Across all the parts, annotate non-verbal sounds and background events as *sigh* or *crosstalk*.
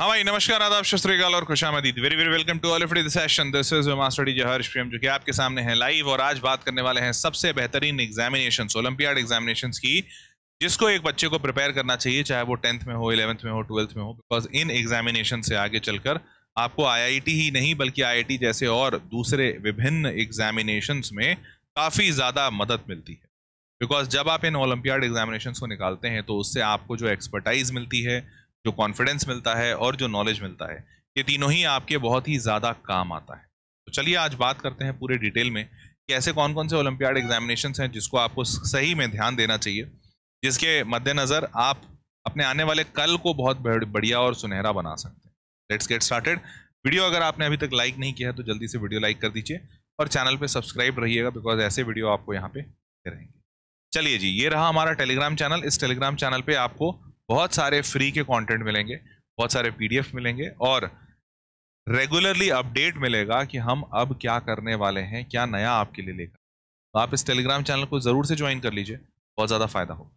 हाँ भाई नमस्कार आदाब शस्त्रीकाल और खुश आमदीद very very welcome to all of session this is master D Harsh Prem जो कि आपके सामने हैं लाइव और आज बात करने वाले हैं सबसे बेहतरीन एग्जामिनेशन ओलंपियाड एग्जामिनेशन की जिसको एक बच्चे को प्रिपेयर करना चाहिए चाहे वो टेंथ में हो इलेवंथ में हो ट्वेल्थ में हो बिकॉज इन एग्जामिनेशन से आगे चलकर आपको आई ही नहीं बल्कि आई जैसे और दूसरे विभिन्न एग्जामिनेशन में काफ़ी ज़्यादा मदद मिलती है बिकॉज जब आप इन ओलंपियाड एग्जामिनेशन को निकालते हैं तो उससे आपको जो एक्सपर्टाइज मिलती है जो कॉन्फिडेंस मिलता है और जो नॉलेज मिलता है ये तीनों ही आपके बहुत ही ज़्यादा काम आता है तो चलिए आज बात करते हैं पूरे डिटेल में कि ऐसे कौन कौन से ओलंपियाड एग्जामिनेशन हैं जिसको आपको सही में ध्यान देना चाहिए जिसके मद्देनज़र आप अपने आने वाले कल को बहुत बढ़िया और सुनहरा बना सकते हैं लेट्स गेट स्टार्टेड वीडियो अगर आपने अभी तक लाइक नहीं किया है तो जल्दी से वीडियो लाइक कर दीजिए और चैनल पर सब्सक्राइब रहिएगा बिकॉज ऐसे वीडियो आपको यहाँ पे रहेंगे चलिए जी ये रहा हमारा टेलीग्राम चैनल इस टेलीग्राम चैनल पे आपको बहुत सारे फ्री के कंटेंट मिलेंगे बहुत सारे पीडीएफ मिलेंगे और रेगुलरली अपडेट मिलेगा कि हम अब क्या करने वाले हैं क्या नया आपके लिए लेकर तो आप इस टेलीग्राम चैनल को ज़रूर से ज्वाइन कर लीजिए बहुत ज़्यादा फायदा हो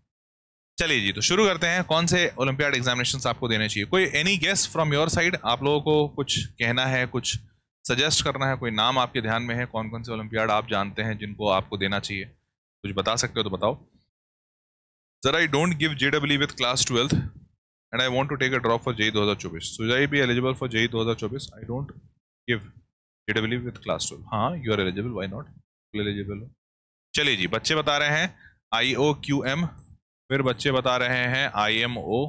चलिए जी तो शुरू करते हैं कौन से ओलंपियाड एग्जामिनेशन आपको देने चाहिए कोई any guess from your side आप लोगों को कुछ कहना है कुछ सजेस्ट करना है कोई नाम आपके ध्यान में है कौन कौन से ओलंपियाड आप जानते हैं जिनको आपको देना चाहिए कुछ बता सकते हो तो बताओ that I don't give JEE with class 12th and I want to take a drop for JEE 2024. Eligible I be eligible for चौबीस 2024? I don't give W with class 12. हाँ, you are eligible. Why not? Eligible. चलिए जी, बच्चे बता रहे हैं आई O Q M फिर बच्चे बता रहे हैं आई एम ओ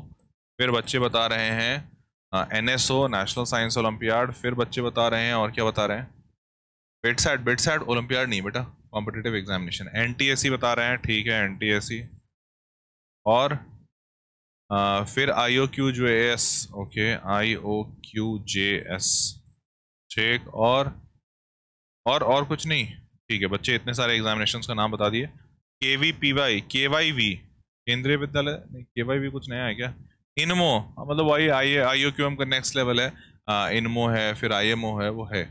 फिर बच्चे बता रहे हैं N S O national science olympiad फिर बच्चे बता रहे हैं और क्या बता रहे हैं बेटसैट बेटसैट ओलंपियाड नहीं बेटा competitive examination N T S C बता रहे हैं ठीक है एन टी एस सी और आ, फिर I O Q J S okay I O Q J S ठीक और और और कुछ नहीं ठीक है बच्चे इतने सारे एग्जामिनेशन का नाम बता दिए K V P Y K Y V Kendriya Vidyalaya नहीं के वाई वी कुछ नया है क्या इनमो हाँ, मतलब वही I I O Q M का नेक्स्ट लेवल है आ, इनमो है फिर आई एम ओ है वो है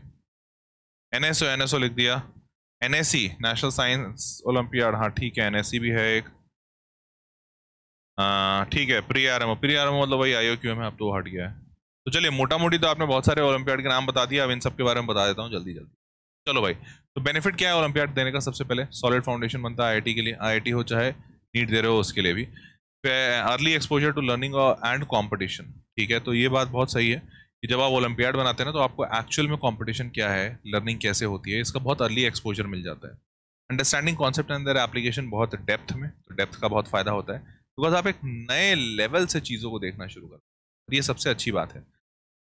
N S O N S O लिख दिया N S C national science olympiad हाँ ठीक है एन एस सी भी है एक ठीक है प्री आरम प्री आरम मतलब वही आई क्यू में अब तो हट गया है तो चलिए मोटा मोटी तो आपने बहुत सारे ओलंपियाड के नाम बता दिया अब इन सब के बारे में बता देता हूँ जल्दी जल्दी चलो भाई तो बेनिफिट क्या है ओलंपियाड देने का सबसे पहले सॉलिड फाउंडेशन बनता है आई के लिए आई हो चाहे नीट दे रहे हो उसके लिए भी early exposure to learning and competition ठीक है तो ये बात बहुत सही है कि जब आप ओलंपियाड बनाते हैं ना तो आपको एक्चुअल में कॉम्पिटिशन क्या है लर्निंग कैसे होती है इसका बहुत अर्ली एक्सपोजर मिल जाता है अंडरस्टैंडिंग कॉन्सेप्ट अंदर एप्लीकेशन बहुत डेप्थ में तो डेप्थ का बहुत फायदा होता है बिकॉज आप एक नए लेवल से चीज़ों को देखना शुरू करते हैं ये सबसे अच्छी बात है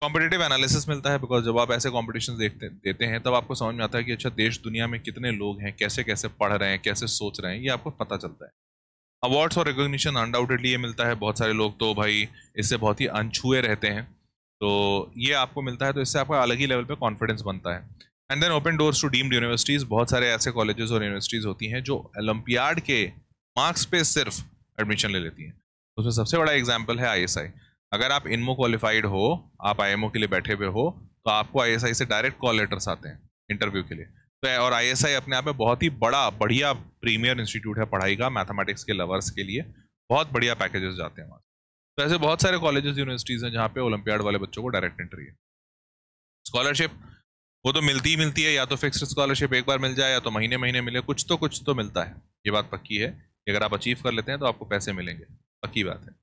कॉम्पिटेटिव एनालिसिस मिलता है बिकॉज जब आप ऐसे कॉम्पिटिशन देखते देते हैं तब आपको समझ में आता है कि अच्छा देश दुनिया में कितने लोग हैं कैसे कैसे पढ़ रहे हैं कैसे सोच रहे हैं ये आपको पता चलता है अवार्ड्स और रिकोगशन अनडाउटेडली ये मिलता है बहुत सारे लोग तो भाई इससे बहुत ही अनछुए रहते हैं तो ये आपको मिलता है तो इससे आपका अलग ही लेवल पर कॉन्फिडेंस बनता है and then open doors to deemed universities बहुत सारे ऐसे कॉलेजेस और यूनिवर्सिटीज़ होती हैं जो ओलम्पियाड के मार्क्स पे सिर्फ एडमिशन ले लेती हैं उसमें सबसे बड़ा एग्जाम्पल है आई अगर आप इनमो क्वालिफाइड हो आप आई के लिए बैठे हुए हो तो आपको आई से डायरेक्ट कॉल लेटर्स आते हैं इंटरव्यू के लिए तो और आई अपने आप में बहुत ही बड़ा बढ़िया प्रीमियर इंस्टीट्यूट है पढ़ाई का मैथमेटिक्स के लवर्स के लिए बहुत बढ़िया पैकेजेस जाते हैं वहाँ तो ऐसे बहुत सारे कॉलेजेस यूनिवर्सिटीज़ हैं जहाँ पे ओलंपियाड वाले बच्चों को डायरेक्ट एंट्री है स्कॉलरशिप वो तो मिलती ही मिलती है या तो फिक्स्ड स्कॉलरशिप एक बार मिल जाए या तो महीने महीने मिले कुछ तो कुछ तो मिलता है ये बात पक्की है अगर आप अचीव कर लेते हैं तो आपको पैसे मिलेंगे पक्की बात है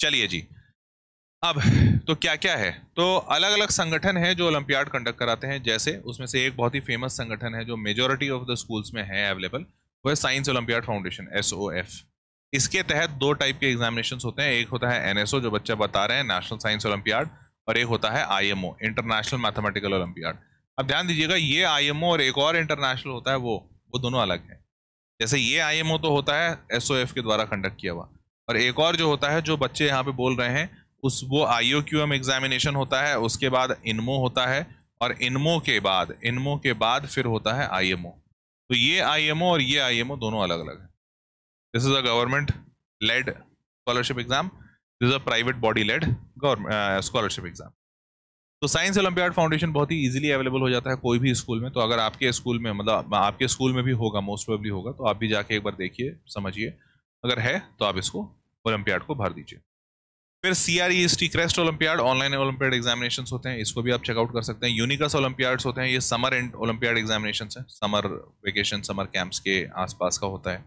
चलिए जी अब तो क्या क्या है तो अलग अलग संगठन है जो ओलंपियाड कंडक्ट कराते हैं जैसे उसमें से एक बहुत ही फेमस संगठन है जो मेजोरिटी ऑफ द स्कूल्स में है अवेलेबल वो है साइंस ओलंपियाड फाउंडेशन एस इसके तहत दो टाइप के एग्जामिनेशन होते हैं एक होता है एनएसओ जो बच्चा बता रहे हैं नेशनल साइंस ओलंपियाड और एक होता है आई इंटरनेशनल मैथमेटिकल ओलंपियाड अब ध्यान दीजिएगा ये आई और एक और इंटरनेशनल होता है वो वो दोनों अलग है जैसे ये आईएमओ तो होता है एसओएफ के द्वारा कंडक्ट किया हुआ और एक और जो होता है जो बच्चे यहाँ पे बोल रहे हैं उस वो I O Q M examination होता है उसके बाद इनमो होता है और इनमो के बाद इनमो के बाद फिर होता है आई एम ओ तो ये आई एम ओ और ये आई एम ओ दोनों अलग अलग है this is a government led scholarship exam this is a private body led scholarship exam तो साइंस ओलम्पियाड फाउंडेशन बहुत ही इजीली अवेलेबल हो जाता है कोई भी स्कूल में तो अगर आपके स्कूल में मतलब आपके स्कूल में भी होगा मोस्ट प्रोबली होगा तो आप भी जाके एक बार देखिए समझिए अगर है तो आप इसको ओलम्पियाड को भर दीजिए फिर C R E S T crest olympiad online olympiad examination होते हैं इसको भी आप चेकआउट कर सकते हैं यूनिकस ओलम्पियाड्स होते हैं ये समर एंड ओलम्पियाड एग्जामिनेशन है समर वेकेशन समर कैंप्स के आसपास का होता है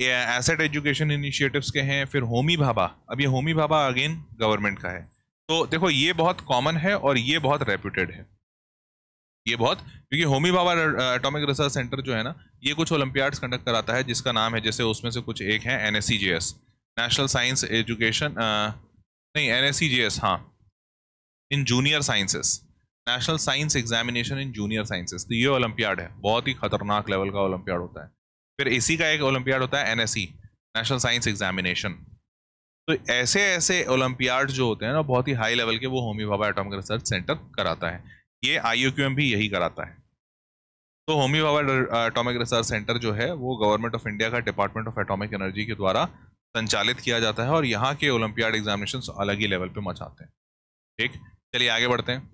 ये एसेट एजुकेशन इनिशिएटिव्स के हैं फिर होमी भाभा अब ये होमी भाभा अगेन गवर्नमेंट का है तो देखो ये बहुत कॉमन है और ये बहुत रेप्यूटेड है ये बहुत क्योंकि Homi Bhabha atomic research centre जो है ना ये कुछ ओलंपियाड्स कंडक्ट कराता है जिसका नाम है जैसे उसमें से कुछ एक है एन नेशनल साइंस एजुकेशन नहीं एन हाँ in junior sciences national science examination in junior sciences तो ये ओलंपियाड है बहुत ही खतरनाक लेवल का ओलंपियाड होता है फिर इसी का एक ओलंपियाड होता है एन नेशनल साइंस एग्जामिनेशन तो ऐसे ऐसे ओलंपियाड जो होते हैं ना बहुत ही हाई लेवल के वो Homi Bhabha atomic research centre कराता है ये आई भी यही कराता है तो Homi Bhabha atomic research centre जो है वो गवर्नमेंट ऑफ इंडिया का डिपार्टमेंट ऑफ एटॉमिक एनर्जी के द्वारा संचालित किया जाता है और यहाँ के ओलंपियाड एग्जामिनेशन अलग ही लेवल पे मचाते हैं ठीक चलिए आगे बढ़ते हैं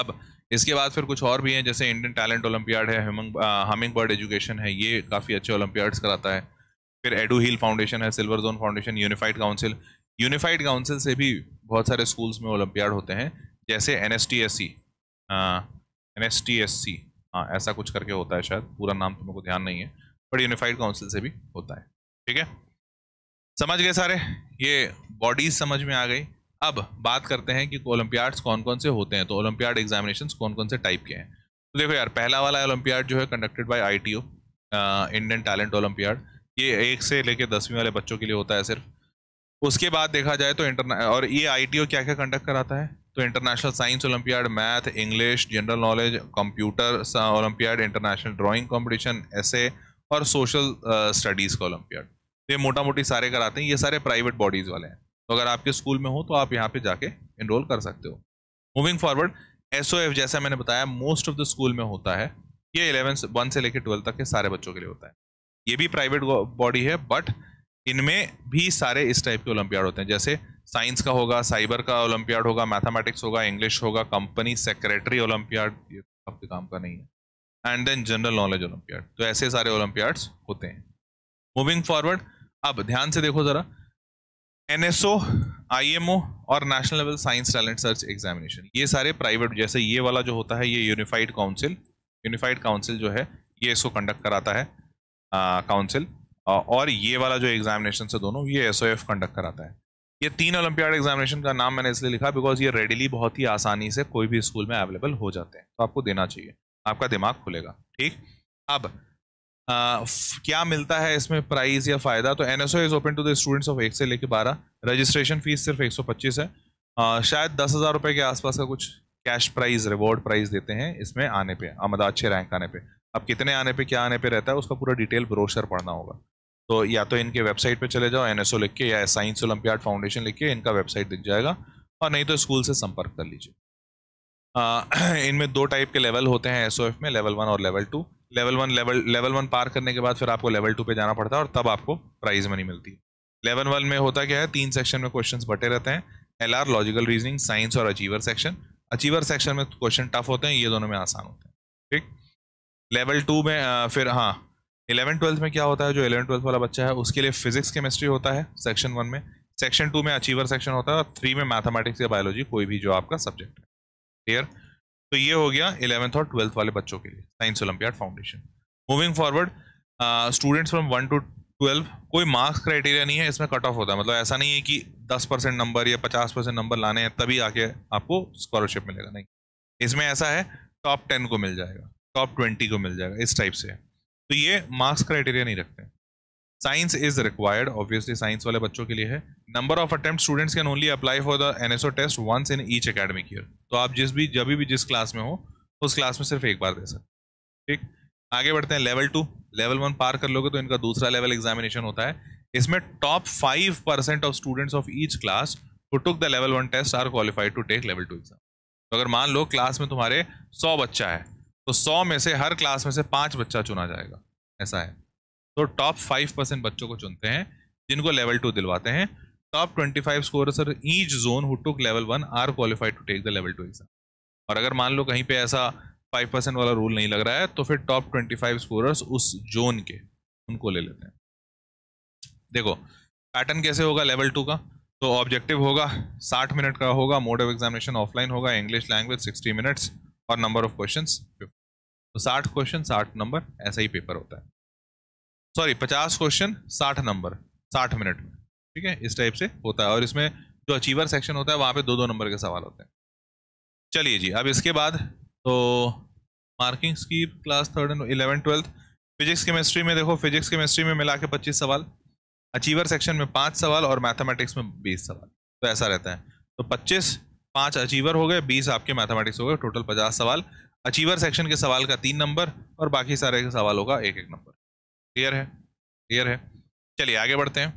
अब इसके बाद फिर कुछ और भी हैं जैसे इंडियन टैलेंट ओलंपियाड है हमिंग बर्ड एजुकेशन है ये काफ़ी अच्छे ओलंपियाड्स कराता है फिर एडू हिल फाउंडेशन है silver zone foundation unified council unified council से भी बहुत सारे स्कूल्स में ओलंपियाड होते हैं जैसे N S T S C N S T S C हाँ ऐसा कुछ करके होता है शायद पूरा नाम तो मेरे को ध्यान नहीं है बट यूनिफाइड काउंसिल से भी होता है ठीक है समझ गए सारे ये बॉडीज समझ में आ गई अब बात करते हैं कि ओलंपियाड्स कौन कौन से होते हैं तो ओलंपियाड एग्जामिनेशन कौन कौन से टाइप के हैं तो देखो यार पहला वाला ओलंपियाड जो है conducted by I T O Indian talent olympiad ये एक से लेके दसवीं वाले बच्चों के लिए होता है सिर्फ उसके बाद देखा जाए तो इंटरने और ये आई क्या क्या कंडक्ट कराता है तो international science olympiad math English general knowledge computer olympiad international drawing competition ऐसे और सोशल स्टडीज़ का ओलंपियाड ये मोटा मोटी सारे कराते हैं ये सारे प्राइवेट बॉडीज़ वाले हैं तो अगर आपके स्कूल में हो तो आप यहाँ पे जाके इनरोल कर सकते हो मूविंग फॉरवर्ड एस जैसा मैंने बताया मोस्ट ऑफ द स्कूल में होता है ये इलेवन वन से लेकर ट्वेल्थ तक के सारे बच्चों के लिए होता है ये भी प्राइवेट बॉडी है बट इनमें भी सारे इस टाइप के ओलंपियाड होते हैं जैसे साइंस का होगा साइबर का ओलंपियाड होगा मैथमेटिक्स होगा इंग्लिश होगा कंपनी सेक्रेटरी ओलंपियाड ये आपके काम का नहीं है and then general knowledge olympiad तो ऐसे सारे ओलंपियाड्स होते हैं मूविंग फॉरवर्ड अब ध्यान से देखो ज़रा एम ओ और national level science talent search examination ये सारे प्राइवेट जैसे ये वाला जो होता है ये यूनिफाइड काउंसिल यूनिफाइड काउंसिल जो है ये इसको कंडक्ट कराता है काउंसिल और ये वाला जो एग्जामिनेशन से दोनों ये एस कंडक्ट कराता है ये तीन ओलंपियाड एग्जामिनेशन का नाम मैंने इसलिए लिखा बिकॉज ये रेडिली बहुत ही आसानी से कोई भी स्कूल में अवेलेबल हो जाते हैं तो आपको देना चाहिए आपका दिमाग खुलेगा ठीक अब आ, क्या मिलता है इसमें प्राइस या फायदा तो N S O is open to the students of एक से लेके बारह रजिस्ट्रेशन फीस सिर्फ एक सौ पच्चीस है आ, शायद दस हज़ार रुपये के आसपास का कुछ कैश प्राइज रिवॉर्ड प्राइज देते हैं इसमें आने पर आमदा मतलब अच्छे रैंक आने पर अब कितने आने पे क्या आने पे रहता है उसका पूरा डिटेल ब्रोशर पढ़ना होगा तो या तो इनके वेबसाइट पे चले जाओ एनएसओ लिख के या साइंस ओलंपियाड फाउंडेशन लिख के इनका वेबसाइट दिख जाएगा और नहीं तो स्कूल से संपर्क कर लीजिए *clears throat* इनमें दो टाइप के लेवल होते हैं एफ में लेवल वन और level two level one level level one पार करने के बाद फिर आपको लेवल टू पे जाना पड़ता है और तब आपको प्राइज मनी मिलती है लेवल वन में होता क्या है तीन सेक्शन में क्वेश्चन बटे रहते हैं L R logical reasoning science और अचीवर सेक्शन अचीवर सेक्शन में क्वेश्चन टफ होते हैं ये दोनों में आसान होते हैं ठीक लेवल टू में फिर हाँ इलेवन ट्वेल्थ में क्या होता है जो इलेवन ट्वेल्थ वाला बच्चा है उसके लिए फिजिक्स केमिस्ट्री होता है सेक्शन वन में सेक्शन टू में अचीवर सेक्शन होता है और थ्री में मैथमेटिक्स या बायोलॉजी कोई भी जो आपका सब्जेक्ट है क्लियर तो ये हो गया इलेवंथ और ट्वेल्थ वाले बच्चों के लिए science olympiad foundation moving forward students from one to twelve कोई मार्क्स क्राइटेरिया नहीं है इसमें कट ऑफ होता है मतलब ऐसा नहीं है कि दस परसेंट नंबर या पचास परसेंट नंबर लाने हैं तभी आके आपको स्कॉलरशिप मिलेगा नहीं इसमें ऐसा है टॉप टेन को मिल जाएगा टॉप ट्वेंटी को मिल जाएगा इस टाइप से तो ये मार्क्स क्राइटेरिया नहीं रखते science is required obviously science वाले बच्चों के लिए है number of attempt students can only apply for the NSO test once in each academic year तो आप जिस भी जब भी जिस क्लास में हो तो उस क्लास में सिर्फ एक बार दे सकते ठीक आगे बढ़ते हैं लेवल टू लेवल वन पार कर लोगे तो इनका दूसरा लेवल एग्जामिनेशन होता है इसमें top five percent of students of each class who took the level one test are qualified to take level two exam तो अगर मान लो क्लास में तुम्हारे सौ बच्चा है तो सौ में से हर क्लास में से पांच बच्चा चुना जाएगा ऐसा है तो टॉप फाइव परसेंट बच्चों को चुनते हैं जिनको लेवल टू दिलवाते हैं top twenty five sir each zone who took level one are qualified to take the level two exam और अगर मान लो कहीं पे ऐसा फाइव परसेंट वाला रूल नहीं लग रहा है तो फिर टॉप ट्वेंटी फाइव स्कोर उस जोन के उनको ले लेते हैं देखो पैटर्न कैसे होगा लेवल टू का तो ऑब्जेक्टिव होगा साठ मिनट का होगा मोड ऑफ एग्जामिनेशन ऑफलाइन होगा इंग्लिश लैंग्वेज सिक्सटी मिनट्स और नंबर ऑफ क्वेश्चन तो साठ क्वेश्चन साठ नंबर ऐसा ही पेपर होता है सॉरी पचास क्वेश्चन साठ नंबर साठ मिनट में ठीक है इस टाइप से होता है और इसमें जो अचीवर सेक्शन होता है वहाँ पे दो दो नंबर के सवाल होते हैं चलिए जी अब इसके बाद तो मार्किंग्स की class third and eleven twelfth physics chemistry में देखो फिजिक्स केमिस्ट्री में मिला के पच्चीस सवाल अचीवर सेक्शन में पाँच सवाल और मैथमेटिक्स में बीस सवाल तो ऐसा रहता है तो पच्चीस पाँच अचीवर हो गए बीस आपके मैथमेटिक्स हो गए टोटल पचास सवाल अचीवर सेक्शन के सवाल का तीन नंबर और बाकी सारे के सवालों का एक एक नंबर क्लियर है क्लियर है चलिए आगे बढ़ते हैं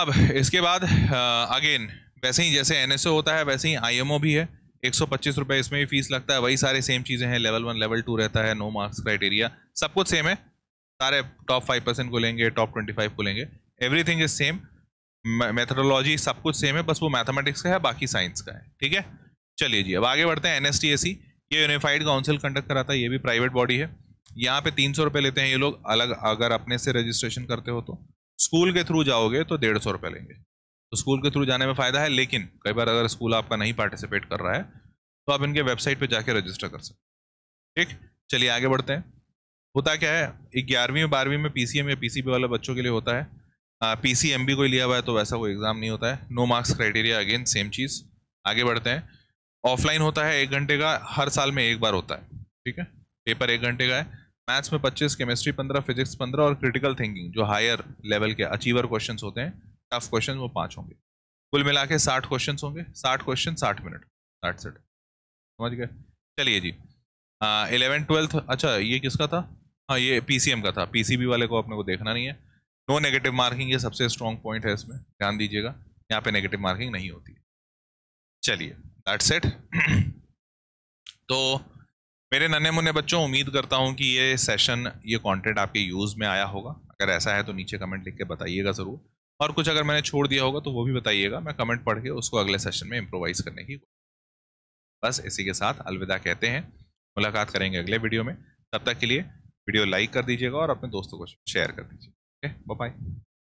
अब इसके बाद अगेन वैसे ही जैसे एनएसओ होता है वैसे ही आईएमओ भी है एक सौ पच्चीस इसमें भी फीस लगता है वही सारे सेम चीज़ें हैं लेवल वन लेवल टू रहता है नो मार्क्स क्राइटेरिया सब कुछ सेम है सारे टॉप फाइव परसेंट को लेंगे टॉप ट्वेंटी फाइव को लेंगे एवरीथिंग इज सेम मैथडोलॉजी सब कुछ सेम है बस वो मैथमेटिक्स का है बाकी साइंस का है ठीक है चलिए जी अब आगे बढ़ते हैं एन ये यूनिफाइड काउंसिल कंडक्ट कराता है ये भी प्राइवेट बॉडी है यहाँ पे तीन सौ रुपये लेते हैं ये लोग अलग अगर अपने से रजिस्ट्रेशन करते हो तो स्कूल के थ्रू जाओगे तो डेढ़ सौ रुपये लेंगे तो स्कूल के थ्रू जाने में फ़ायदा है लेकिन कई बार अगर स्कूल आपका नहीं पार्टिसिपेट कर रहा है तो आप इनके वेबसाइट पर जाके रजिस्टर कर सकते ठीक चलिए आगे बढ़ते हैं होता क्या है ग्यारहवीं और बारहवीं में पीसीएम या पीसीबी वाले बच्चों के लिए होता है पीसीएमबी कोई लिया हुआ है तो वैसा कोई एग्ज़ाम नहीं होता है no marks criteria again same चीज़ आगे बढ़ते हैं ऑफलाइन होता है एक घंटे का हर साल में एक बार होता है ठीक है पेपर एक घंटे का है मैथ्स में 25 केमिस्ट्री 15 फिजिक्स 15 और क्रिटिकल थिंकिंग जो हायर लेवल के अचीवर क्वेश्चन होते हैं टफ क्वेश्चन वो पाँच होंगे कुल मिला के साठ क्वेश्चन होंगे साठ क्वेश्चन साठ मिनट साठ सेट समझ गए चलिए जी इलेवन ट्वेल्थ अच्छा ये किसका था हाँ ये पीसीएम का था पीसीबी वाले को अपने को देखना नहीं है नो नेगेटिव मार्किंग ये सबसे स्ट्रॉन्ग पॉइंट है इसमें ध्यान दीजिएगा यहाँ पे नेगेटिव मार्किंग नहीं होती चलिए दैट्स इट *clears throat* तो मेरे नन्हे मुन्ने बच्चों उम्मीद करता हूँ कि ये सेशन ये कंटेंट आपके यूज़ में आया होगा अगर ऐसा है तो नीचे कमेंट लिख के बताइएगा ज़रूर और कुछ अगर मैंने छोड़ दिया होगा तो वो भी बताइएगा मैं कमेंट पढ़ के उसको अगले सेशन में इम्प्रोवाइज़ करने की बस इसी के साथ अलविदा कहते हैं मुलाकात करेंगे अगले वीडियो में तब तक के लिए वीडियो लाइक कर दीजिएगा और अपने दोस्तों को शेयर कर दीजिएगा ओके बाय